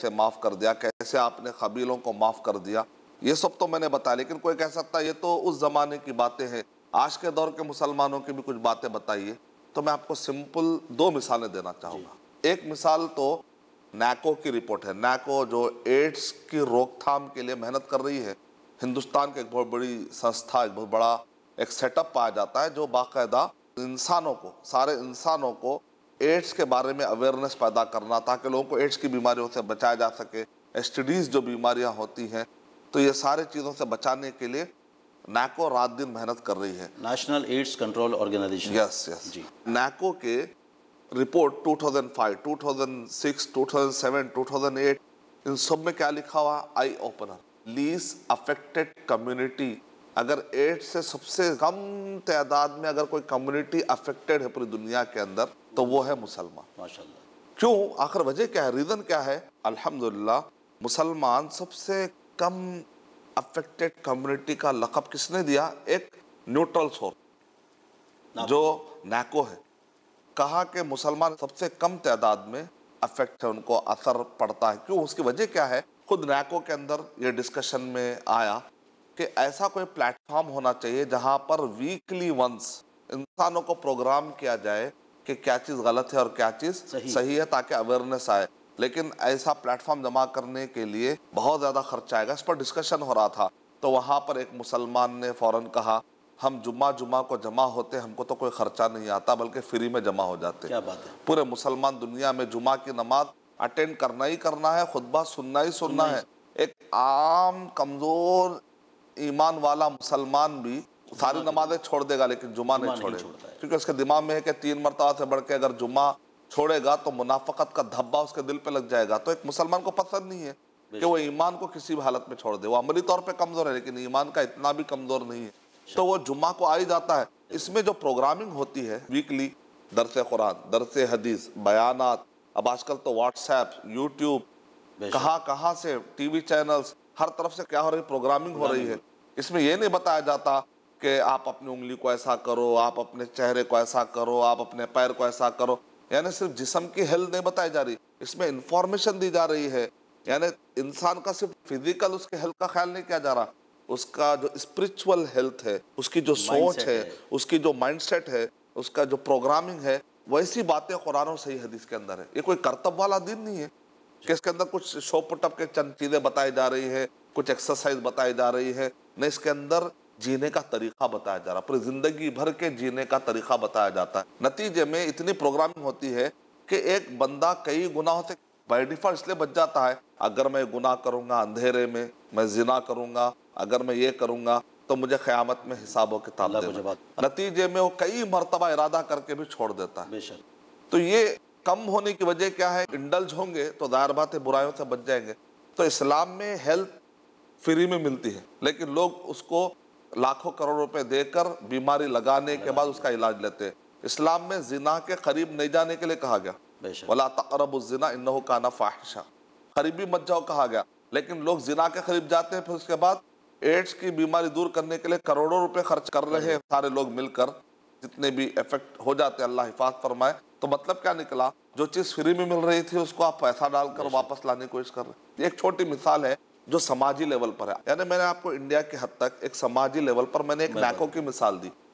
कैसे माफ़ कर दिया कैसे आपने कबीलों को माफ़ कर दिया ये सब तो मैंने बताया लेकिन कोई कह सकता है ये तो उस ज़माने की बातें हैं आज के दौर के मुसलमानों की भी कुछ बातें बताइए तो मैं आपको सिंपल दो मिसालें देना चाहूँगा एक मिसाल तो नैको की रिपोर्ट है नैको जो एड्स की रोकथाम के लिए मेहनत कर रही है हिंदुस्तान की एक बहुत बड़ी संस्था एक बहुत बड़ा एक सेटअप पाया जाता है जो बाकायदा इंसानों को सारे इंसानों को एड्स के बारे में अवेयरनेस पैदा करना ताकि लोगों को एड्स की बीमारियों से बचाया जा सके एस जो बीमारियाँ होती हैं तो ये सारे चीज़ों से बचाने के लिए नैको रात दिन मेहनत कर रही है national AIDS control organisation yes yes जी नैको के रिपोर्ट 2005, 2006, 2007, 2008 इन सब में क्या लिखा हुआ eye opener least affected community अगर एड्स से सबसे कम तादाद में अगर कोई कम्युनिटी अफेक्टेड है पूरी दुनिया के अंदर तो वो है मुसलमान क्यों आखिर वजह क्या है रीज़न क्या है अल्हम्दुलिल्लाह मुसलमान सबसे कम अफेक्टेड कम्युनिटी का लकब किसने दिया एक न्यूट्रल सोर जो नैको है कहा कि मुसलमान सबसे कम तादाद में अफेक्ट है उनको असर पड़ता है क्यों उसकी वजह क्या है खुद नैको के अंदर ये डिस्कशन में आया कि ऐसा कोई प्लेटफॉर्म होना चाहिए जहां पर वीकली वंस इंसानों को प्रोग्राम किया जाए कि क्या चीज़ गलत है और क्या चीज़ सही, सही है ताकि अवेयरनेस आए लेकिन ऐसा प्लेटफॉर्म जमा करने के लिए बहुत ज़्यादा खर्च आएगा इस पर डिस्कशन हो रहा था तो वहाँ पर एक मुसलमान ने फ़ौरन कहा हम जुम्मा जुमा को जमा होते हमको तो कोई खर्चा नहीं आता बल्कि फ्री में जमा हो जाते क्या बात है पूरे मुसलमान दुनिया में जुमा की नमाज अटेंड करना ही करना है खुतबा सुनना ही सुनना है एक आम कमज़ोर ईमान वाला मुसलमान भी सारी नमाजें छोड़ देगा लेकिन जुमा नहीं छोड़ेगा क्योंकि उसके दिमाग में है कि तीन मरतबा से बढ़ के अगर जुमा छोड़ेगा तो मुनाफकत का धब्बा उसके दिल पर लग जाएगा तो एक मुसलमान को पसंद नहीं है कि वो ईमान को किसी भी हालत में छोड़ दे वो अमली तौर पे कमज़ोर है लेकिन ईमान का इतना भी कमज़ोर नहीं है तो वो जुम्मा को आ ही जाता है इसमें जो प्रोग्रामिंग होती है वीकली दरस कुरान दरस हदीस बयान अब आजकल तो व्हाट्सएप यूट्यूब कहाँ कहाँ से टीवी चैनल्स हर तरफ से क्या हो रही प्रोग्रामिंग हो रही है इसमें यह नहीं बताया जाता कि आप अपनी उंगली को ऐसा करो आप अपने चेहरे को ऐसा करो आप अपने पैर को ऐसा करो यानी सिर्फ जिसम की हेल्थ नहीं बताई जा रही इसमें इंफॉर्मेशन दी जा रही है यानी इंसान का सिर्फ फिजिकल उसके हेल्थ का ख्याल नहीं किया जा रहा उसका जो स्पिरिचुअल हेल्थ है उसकी जो सोच है, है उसकी जो माइंडसेट है उसका जो प्रोग्रामिंग है वैसी बातें कुरान और सही हदीस के अंदर है ये कोई कर्तव्य वाला दिन नहीं है कि इसके अंदर कुछ शो पुटअप के चंद चीज़ें बताई जा रही है कुछ एक्सरसाइज बताई जा रही है न इसके अंदर जीने का तरीका बताया जा रहा है पूरी जिंदगी भर के जीने का तरीका बताया जाता है नतीजे में इतनी प्रोग्रामिंग होती है कि एक बंदा कई गुनाहों से डिफॉल्ट इसलिए बच जाता है अगर मैं गुनाह करूँगा अंधेरे में मैं जिना करूँगा अगर मैं ये करूँगा तो मुझे क़यामत में ताला मुझे किताब नतीजे में वो कई मरतबा इरादा करके भी छोड़ देता है तो ये कम होने की वजह क्या है इंडल्ज होंगे तो दायर बात है बुराइयों से बच जाएंगे तो इस्लाम में हेल्थ फ्री में मिलती है लेकिन लोग उसको लाखों करोड़ रुपए देकर बीमारी लगाने के बाद उसका इलाज लेते इस्लाम में जिना के करीब नहीं जाने के लिए कहा गया वाला तकरबुजना इन्नो काना फाहिशा करीबी मत जाओ कहा गया लेकिन लोग जिना के करीब जाते हैं फिर उसके बाद एड्स की बीमारी दूर करने के लिए करोड़ों रुपए खर्च कर रहे हैं सारे लोग मिलकर जितने भी इफेक्ट हो जाते हैं अल्लाह हिफाज फरमाए तो मतलब क्या निकला जो चीज़ फ्री में मिल रही थी उसको आप पैसा डालकर वापस लाने की कोशिश कर रहे हैं एक छोटी मिसाल है जो समाजी लेवल पर है यानी मैंने आपको इंडिया के हद तक एक समाजी लेवल पर मैंने एक नाको की मिसाल दी